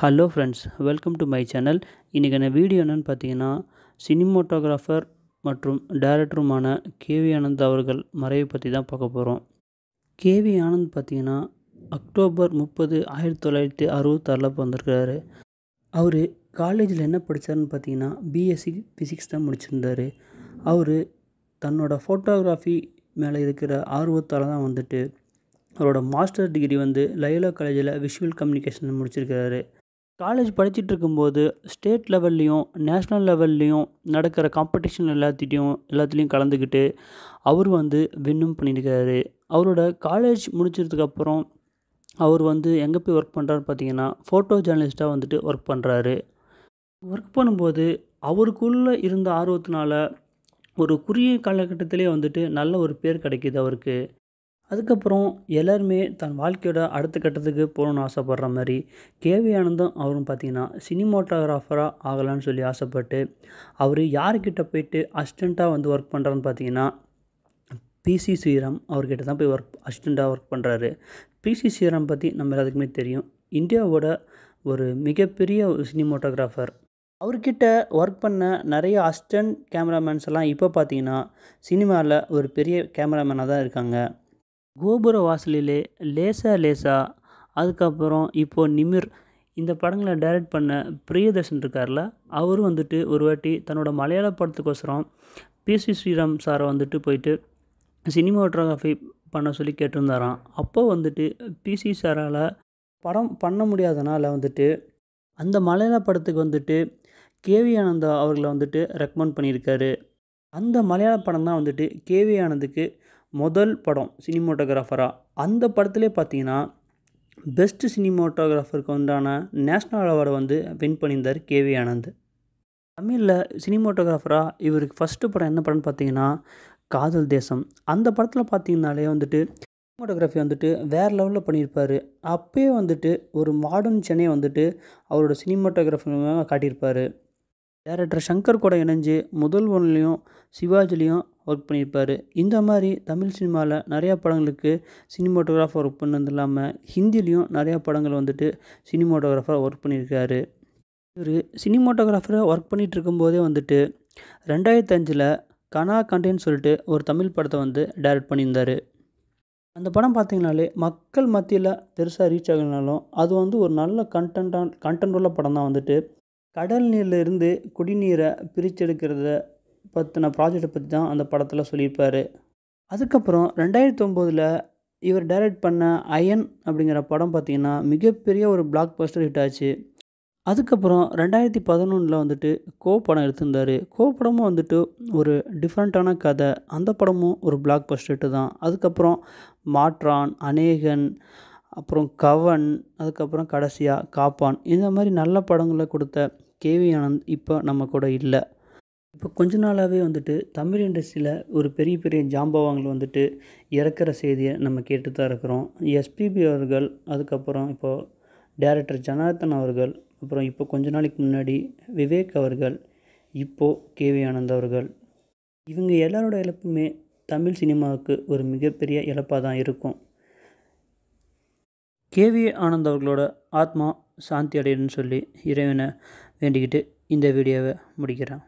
hello friends welcome to my channel இன்றைக்கான video என்னென்னு பார்த்தீங்கன்னா சினிமோட்டோகிராஃபர் மற்றும் டைரக்டருமான கேவி ஆனந்த் அவர்கள் மறைவை பற்றி தான் பார்க்க போகிறோம் கேவி ஆனந்த் பார்த்தீங்கன்னா அக்டோபர் முப்பது ஆயிரத்தி தொள்ளாயிரத்தி அறுபத்தாறில் பிறந்திருக்கிறாரு அவர் காலேஜில் என்ன படித்தார்னு பார்த்தீங்கன்னா பிஎஸ்சி ஃபிசிக்ஸ் தான் முடிச்சிருந்தார் அவர் தன்னோட ஃபோட்டோகிராஃபி மேலே இருக்கிற ஆர்வத்தால் தான் வந்துட்டு அவரோட மாஸ்டர் டிகிரி வந்து லயோலா காலேஜில் விஷுவல் கம்யூனிகேஷன் முடிச்சிருக்கிறாரு காலேஜ் படிச்சுட்டு இருக்கும்போது ஸ்டேட் லெவல்லையும் நேஷ்னல் லெவல்லேயும் நடக்கிற காம்படிஷன் எல்லாத்திட்டையும் எல்லாத்துலேயும் கலந்துக்கிட்டு அவர் வந்து வின்னும் பண்ணியிருக்காரு அவரோட காலேஜ் முடிச்சதுக்கப்புறம் அவர் வந்து எங்கே போய் ஒர்க் பண்ணுறாரு பார்த்தீங்கன்னா ஃபோட்டோ ஜேர்னலிஸ்ட்டாக வந்துட்டு ஒர்க் பண்ணுறாரு ஒர்க் பண்ணும்போது அவருக்குள்ளே இருந்த ஆர்வத்தினால ஒரு குறுகிய காலகட்டத்திலே வந்துட்டு நல்ல ஒரு பேர் கிடைக்கிது அவருக்கு அதுக்கப்புறம் எல்லாருமே தன் வாழ்க்கையோட அடுத்த கட்டத்துக்கு போகணுன்னு ஆசைப்படுற மாதிரி கேவி ஆனந்தம் அவரும் பார்த்திங்கன்னா சினிமோட்டோகிராஃபராக ஆகலான்னு சொல்லி ஆசைப்பட்டு அவர் யார்கிட்ட போயிட்டு அஸ்டண்ட்டாக வந்து ஒர்க் பண்ணுறான்னு பார்த்தீங்கன்னா பிசி ஸ்ரீராம் அவர்கிட்ட தான் போய் ஒர்க் அஸ்டண்ட்டாக ஒர்க் பண்ணுறாரு பிசி ஸ்ரீராம் பற்றி நம்ம எல்லாத்துக்குமே தெரியும் இந்தியாவோட ஒரு மிகப்பெரிய சினிமோட்டோகிராஃபர் அவர்கிட்ட ஒர்க் பண்ண நிறைய அஸ்டன்ட் கேமராமேன்ஸ் எல்லாம் இப்போ பார்த்தீங்கன்னா சினிமாவில் ஒரு பெரிய கேமராமேனாக தான் இருக்காங்க கோபுர வாசலிலே லேசா லேசா அதுக்கப்புறம் இப்போது நிமிர் இந்த படங்களை டைரக்ட் பண்ண பிரியதர்ஷன் இருக்கார்ல அவர் வந்துட்டு ஒரு வாட்டி தன்னோட மலையாள படத்துக்கோசரம் பிசி ஸ்ரீராம் சாரை வந்துட்டு போயிட்டு சினிமாட்டோகிராஃபி பண்ண சொல்லி கேட்டிருந்தாராம் அப்போ வந்துட்டு பிசி சாரால் படம் பண்ண முடியாதனால வந்துட்டு அந்த மலையாள படத்துக்கு வந்துட்டு கேவி ஆனந்தா அவர்களை வந்துட்டு ரெக்கமெண்ட் பண்ணியிருக்காரு அந்த மலையாள படம் தான் வந்துட்டு கேவி ஆனந்துக்கு முதல் படம் சினிமோட்டோகிராஃபராக அந்த படத்துலேயே பார்த்தீங்கன்னா பெஸ்ட்டு சினிமோட்டோகிராஃபருக்கு உண்டான நேஷ்னல் அவார்டை வந்து வின் பண்ணியிருந்தார் கேவி ஆனந்த் தமிழில் சினிமோட்டோகிராஃபராக இவருக்கு ஃபஸ்ட்டு படம் என்ன படம்னு பார்த்தீங்கன்னா காதல் தேசம் அந்த படத்தில் பார்த்தீங்கனாலே வந்துட்டு சினிமோட்டோகிராஃபி வந்துட்டு வேறு லெவலில் பண்ணியிருப்பார் அப்போயே வந்துட்டு ஒரு மாடர்ன் சென்னையை வந்துட்டு அவரோட சினிமோட்டோகிராஃபி காட்டியிருப்பார் டேரக்டர் சங்கர் கூட இணைஞ்சு முதல் ஒன்லேயும் சிவாஜிலையும் ஒர்க் பண்ணியிருப்பார் இந்த மாதிரி தமிழ் சினிமாவில் நிறையா படங்களுக்கு சினிமோட்டோகிராஃபர் ஒர்க் பண்ணது இல்லாமல் ஹிந்திலையும் நிறையா படங்கள் வந்துட்டு சினிமோட்டோகிராஃபராக ஒர்க் பண்ணியிருக்காரு இவர் சினிமோட்டோகிராஃபராக ஒர்க் பண்ணிகிட்டு இருக்கும்போதே வந்துட்டு ரெண்டாயிரத்தி அஞ்சில் கனா கண்டேன்னு சொல்லிட்டு ஒரு தமிழ் படத்தை வந்து டைரக்ட் பண்ணியிருந்தார் அந்த படம் பார்த்திங்கனாலே மக்கள் மத்தியில் பெருசாக ரீச் ஆகினாலும் அது வந்து ஒரு நல்ல கண்டன்டான் கண்டென்ட் உள்ள படம் தான் வந்துட்டு கடல் நீரில் இருந்து குடிநீரை பிரிச்செடுக்கிறத பற்றின ப்ராஜெக்டை பற்றி தான் அந்த படத்தில் சொல்லியிருப்பார் அதுக்கப்புறம் ரெண்டாயிரத்தி ஒம்போதில் இவர் டைரக்ட் பண்ண அயன் அப்படிங்கிற படம் பார்த்திங்கன்னா மிகப்பெரிய ஒரு பிளாக் பஸ்டர் ஹிட் ஆச்சு அதுக்கப்புறம் ரெண்டாயிரத்தி பதினொன்றில் வந்துட்டு கோ படம் எடுத்திருந்தார் கோ படமும் வந்துட்டு ஒரு டிஃப்ரெண்ட்டான கதை அந்த படமும் ஒரு பிளாக் பஸ்டர் ஹிட்டு தான் அதுக்கப்புறம் மாற்றான் அநேகன் அப்புறம் கவன் அதுக்கப்புறம் கடைசியாக காப்பான் இந்த மாதிரி நல்ல படங்களை கொடுத்த கேவி ஆனந்த் இப்போ நம்ம கூட இல்லை இப்போ கொஞ்ச நாளாகவே வந்துட்டு தமிழ் இண்டஸ்ட்ரியில் ஒரு பெரிய பெரிய ஜாம்பவான்கள் வந்துட்டு இறக்குற செய்தியை நம்ம கேட்டு தான் இருக்கிறோம் எஸ்பிபி அவர்கள் அதுக்கப்புறம் இப்போது டேரக்டர் ஜனார்த்தன் அவர்கள் அப்புறம் இப்போ கொஞ்ச நாளைக்கு முன்னாடி விவேக் அவர்கள் இப்போது கேவி ஆனந்த் அவர்கள் இவங்க எல்லாரோட இழப்புமே தமிழ் சினிமாவுக்கு ஒரு மிகப்பெரிய இழப்பாக தான் இருக்கும் கேவி ஆனந்த் அவர்களோட ஆத்மா சாந்தி அடையணும்னு சொல்லி இறைவனை வேண்டிக்கிட்டு இந்த வீடியோவை முடிக்கிறேன்